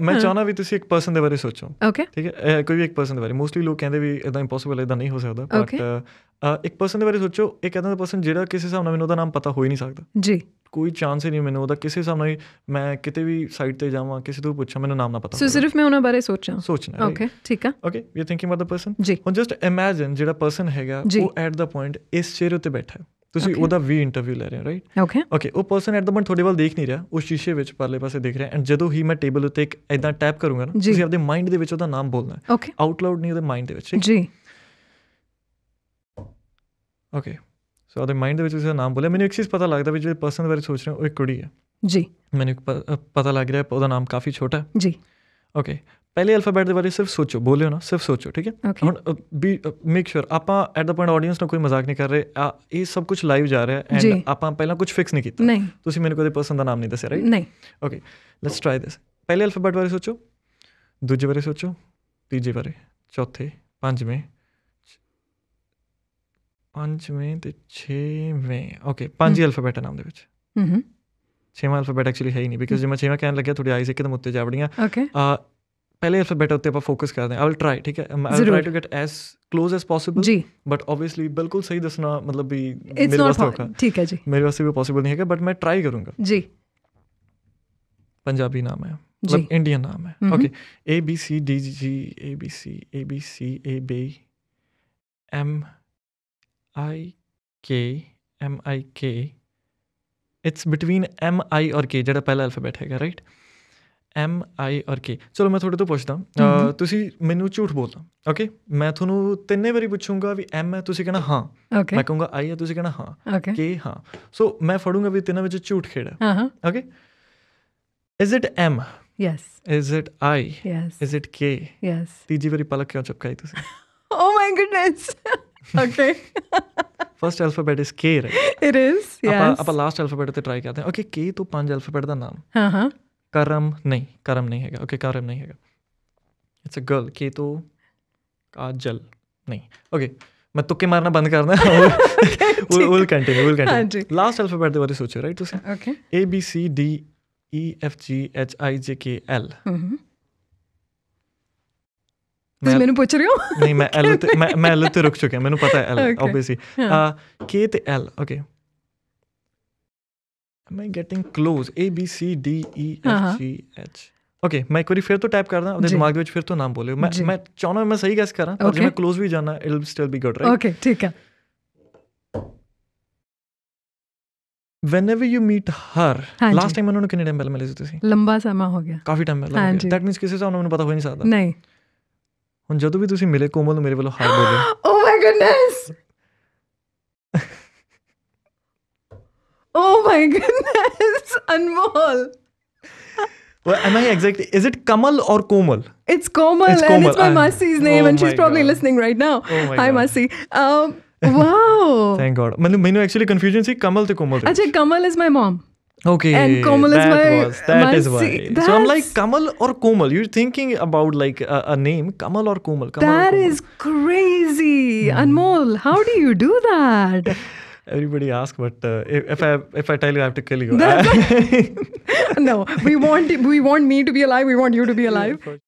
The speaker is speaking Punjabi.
ਮੈਂ ਚਾਹਨਾ ਵੀ ਤੁਸੀਂ ਇੱਕ ਪਰਸਨ ਦੇ ਬਾਰੇ ਸੋਚੋ ਠੀਕ ਹੈ ਕੋਈ ਵੀ ਇੱਕ ਪਰਸਨ ਦੇ ਬਾਰੇ ਮੋਸਟਲੀ ਲੋਕ ਕਹਿੰਦੇ ਵੀ ਇਦਾਂ ਇੰਪੋਸੀਬਲ ਇਦਾਂ ਨਹੀਂ ਹੋ ਸਕਦਾ ਬਟ ਇੱਕ ਪਰਸਨ ਦੇ ਬਾਰੇ ਸੋਚੋ ਇੱਕ ਇਦਾਂ ਦਾ ਪਰਸਨ ਜਿਹੜਾ ਕਿਸੇ ਹਿਸਾਬ ਨਾਲ ਮੈਨੂੰ ਉਹਦਾ ਨਾਮ ਪਤਾ ਹੋ ਹੀ ਨਹੀਂ ਸਕਦਾ ਜੀ ਕੋਈ ਚਾਂਸ ਹੀ ਨਹੀਂ ਮੈਨੂੰ ਉਹਦਾ ਕਿਸੇ ਹਿਸਾਬ ਨਾਲ ਮੈਂ ਕਿਤੇ ਵੀ ਸਾਈਟ ਤੇ ਜਾਵਾਂ ਕਿਸੇ ਤੋਂ ਪੁੱਛਾਂ ਮੈਨੂੰ ਨਾਮ ਨਾ ਪਤਾ ਸੋ ਸਿਰਫ ਮੈਂ ਉਹਨਾਂ ਬਾਰੇ ਸੋਚਾਂ ਸੋਚਣਾ ਓਕੇ ਠੀਕ ਆ okay we thinking about the person ਜੀ ਹੁਣ ਜਸਟ ਇਮੇਜਿਨ ਜਿਹੜਾ ਪਰਸਨ ਹੈਗਾ ਉਹ ਐਟ ਦਾ ਪੁਆਇੰਟ ਇਸ ਚੇਅਰ ਉੱਤੇ ਬੈਠਾ ਹੈ ਤੁਸੀਂ ਉਹਦਾ ਵੀ ਇੰਟਰਵਿਊ ਲੈ ਰਹੇ ਹੋ ਰਾਈਟ ਓਕੇ ਓਕੇ ਉਹ ਪਰਸਨ ਐਟ ਦ ਮਨ ਥੋੜੇ ਵੱਲ ਦੇਖ ਨਹੀਂ ਰਿਹਾ ਉਸ ਸ਼ੀਸ਼ੇ ਵਿੱਚ ਪਰਲੇ ਪਾਸੇ ਦੇਖ ਰਿਹਾ ਐਂਡ ਜਦੋਂ ਹੀ ਮੈਂ ਟੇਬਲ ਉੱਤੇ ਇੱਕ ਐਦਾਂ ਟੈਪ ਕਰੂੰਗਾ ਨਾ ਤੁਸੀਂ ਆਪਣੇ ਮਾਈਂਡ ਦੇ ਵਿੱਚ ਉਹਦਾ ਨਾਮ ਬੋਲਣਾ ਹੈ ਆਊਟ ਲਾਊਡ ਨਹੀਂ ਉਹਦੇ ਮਾਈਂਡ ਦੇ ਵਿੱਚ ਜੀ ਓਕੇ ਸੋ ਉਹਦੇ ਮਾਈਂਡ ਦੇ ਵਿੱਚ ਉਸਦਾ ਨਾਮ ਬੋਲਿਆ ਮੈਨੂੰ ਇੱਕ ਚੀਜ਼ ਪਤਾ ਲੱਗਦਾ ਵੀ ਜਿਹੜੇ ਪਰਸਨ ਬਾਰੇ ਸੋਚ ਰਹੇ ਹੋ ਉਹ ਇੱਕ ਕੁੜੀ ਹੈ ਜੀ ਮੈਨੂੰ ਪਤਾ ਲੱਗ ਰਿਹਾ ਉਹਦਾ ਨਾਮ ਕਾਫੀ ਛੋਟਾ ਹੈ ਜੀ ਓਕੇ ਪਹਿਲੇ ਅਲਫਾਬੈਟ ਦੇ ਬਾਰੇ ਸਿਰਫ ਸੋਚੋ ਬੋਲਿਓ ਨਾ ਸਿਰਫ ਸੋਚੋ ਠੀਕ ਹੈ ਹੁਣ ਬੀ ਮੇਕ ਸ਼ੋਰ ਆਪਾਂ ਐਟ ਦਾ ਪੁਆਇੰਟ ਆਡੀਅנס ਨਾਲ ਕੋਈ ਮਜ਼ਾਕ ਨਹੀਂ ਕਰ ਰਹੇ ਇਹ ਸਭ ਕੁਝ ਲਾਈਵ ਜਾ ਰਿਹਾ ਹੈ ਐਂਡ ਆਪਾਂ ਪਹਿਲਾਂ ਕੁਝ ਫਿਕਸ ਨਹੀਂ ਕੀਤਾ ਤੁਸੀਂ ਮੈਨੂੰ ਕੋਈ ਪਰਸਨ ਦਾ ਨਾਮ ਨਹੀਂ ਦੱਸਿਆ ਰਾਈਟ ਨਹੀਂ ਓਕੇ ਲੈਟਸ ਟ੍ਰਾਈ ਥਿਸ ਪਹਿਲੇ ਅਲਫਾਬੈਟ ਬਾਰੇ ਸੋਚੋ ਦੂਜੇ ਬਾਰੇ ਸੋਚੋ ਤੀਜੇ ਬਾਰੇ ਚੌਥੇ ਪੰਜਵੇਂ ਪੰਜਵੇਂ ਤੇ 6ਵੇਂ ਓਕੇ ਪੰਜ ਹੀ ਅਲਫਾਬੈਟ ਨਾਮ ਦੇ ਵਿੱਚ ਹਮ ਹਮ ਛੇਵਾਂ ਅਲਫਾਬੈਟ ਐਕਚੁਅਲੀ ਹੈ ਹੀ ਨਹੀਂ ਬਿਕਾਜ਼ ਜਿਵੇਂ ਮੈਂ ਛੇਵਾਂ ਕਹਿਣ ਲੱਗਿਆ ਤੁਹਾਡੀ ਆਈਜ਼ ਇੱਕਦਮ ਉੱਤੇ ਜਾ ਵੜੀਆਂ ਓਕੇ पहले अल्फाबेट होते हैं फोकस करते हैं आई विल ट्राई ठीक है I will try to get as close as possible जी बट ऑब्वियसली बिल्कुल सही दसना मतलब भी It's मेरे वास्ते ठीक है जी मेरे वास्ते भी पॉसिबल नहीं है बट मैं ट्राई करूंगा जी पंजाबी नाम है मतलब इंडियन नाम है okay A B C D G A B C A B C A B M I K M I के इट्स बिटवीन एम आई और के जो पहला अल्फाबेट है right right? M I R K ਚਲੋ ਮੈਂ ਤੁਹਾਡੇ ਤੋਂ ਪੁੱਛਦਾ ਤੁਸੀਂ ਮੈਨੂੰ ਝੂਠ ਬੋਲਦਾ ਓਕੇ ਮੈਂ ਤੁਹਾਨੂੰ ਤਿੰਨੇ ਵਾਰੀ ਪੁੱਛੂੰਗਾ ਵੀ ਐਮ ਹੈ ਤੁਸੀਂ ਕਹਿੰਦਾ ਹਾਂ ਮੈਂ ਕਹੂੰਗਾ ਆਈ ਹੈ ਤੁਸੀਂ ਕਹਿੰਦਾ ਹਾਂ ਕੇ ਹਾਂ ਸੋ ਮੈਂ ਫੜੂੰਗਾ ਵੀ ਤਿੰਨਾਂ ਵਿੱਚ ਝੂਠ ਖੇੜਾ ਹਾਂ okay is it M yes is it I yes is it K yes ਤੀਜੀ ਵਾਰੀ ਪਲਕ ਕਿਉਂ ਚੁੱਕਾਈ ਤੁਸੀਂ oh my goodness okay first alphabet is K right it is yes ਆਪਾਂ ਆਪਾਂ ਲਾਸਟ ਅਲਫਾਬੈਟ ਤੇ ਟਰਾਈ ਕਰਦੇ ਹਾਂ ਓਕੇ ਕੇ ਤੋਂ ਪੰਜ ਅਲਫਾਬੈਟ ਦਾ ਨਾਮ ਹਾਂ ਹਾਂ ਕਰਮ ਨਹੀਂ ਕਰਮ ਨਹੀਂ ਹੈਗਾ ਓਕੇ ਕਰਮ ਨਹੀਂ ਹੈਗਾ ਇਟਸ ਅ ਗਰਲ के तो काजल नहीं ओके ਮੈਂ ਤੁੱਕੇ ਮਾਰਨਾ ਬੰਦ ਕਰਦਾ ਉਹ will continue will continue last alphabet ਦੇ ਬਾਰੇ ਸੋਚੋ ਰਾਈਟ ਤੁਸੀਂ okay A B C D E F G H I J K L ਤੁਸੀਂ ਮੈਨੂੰ ਪੁੱਛ ਰਹੇ ਹੋ ਨਹੀਂ ਮੈਂ ਐਲ ਤੇ ਮੈਂ ਐਲ ਤੇ ਰੁਕ ਚੁੱਕਿਆ ਮੈਨੂੰ ਪਤਾ ਹੈ ਐਲ ਆਬਵੀਅਸਲੀ ਕੇ ਤੇ L okay am i getting clues a b c d e f g h okay ਮੈਂ ਇੱਕ ਵਾਰੀ ਫਿਰ ਤੋਂ ਟਾਈਪ ਕਰਦਾ ਆਪਣੇ ਦਿਮਾਗ ਦੇ ਵਿੱਚ ਫਿਰ ਤੋਂ ਨਾਮ ਬੋਲਿਓ ਮੈਂ ਮੈਂ ਚਾਹਣਾ ਮੈਂ ਸਹੀ ਗੈਸ ਕਰਾਂ ਪਰ ਜੇ ਮੈਂ ক্লোਜ਼ ਵੀ ਜਾਣਾ it will still be good right okay ਠੀਕ ਹੈ whenever you meet her last time ਉਹਨਾਂ ਨੂੰ ਕਿੰਨੇ ਟਾਈਮ ਪਹਿਲਾਂ ਮਿਲੇ ਸੀ ਤੁਸੀਂ ਲੰਬਾ ਸਮਾਂ ਹੋ ਗਿਆ ਕਾਫੀ ਟਾਈਮ ਪਹਿਲਾਂ ਹੋ ਗਿਆ that means ਕਿਸੇ ਸਾਨੂੰ ਮੈਨੂੰ ਪਤਾ ਹੋ ਨਹੀਂ ਸਕਦਾ ਨਹੀਂ ਹੁਣ ਜਦੋਂ ਵੀ ਤੁਸੀਂ ਮਿਲੇ ਕੋਮਲ ਨੂੰ ਮੇਰੇ ਵੱਲੋਂ ਹਾਈ ਬੋਲੇ oh my goodness my goodness, Anmol. Well, am I exactly? Is it Kamal or Komal? It's Komal, it's Komal. and it's my ah. Masi's oh name, oh and she's probably God. listening right now. Oh my Hi, Masi. Um, wow. Thank God. I mean, actually confusion see Kamal to Komal. Actually, Kamal is my mom. Okay. And Komal is my. Was, that is why. That's, so I'm like Kamal or Komal. You're thinking about like a, a name, Kamal or Komal. Kamal that or Komal. is crazy, hmm. Anmol. How do you do that? everybody asks, but uh, if, if, I if I tell you, I have to kill you. no, we want we want me to be alive. We want you to be alive.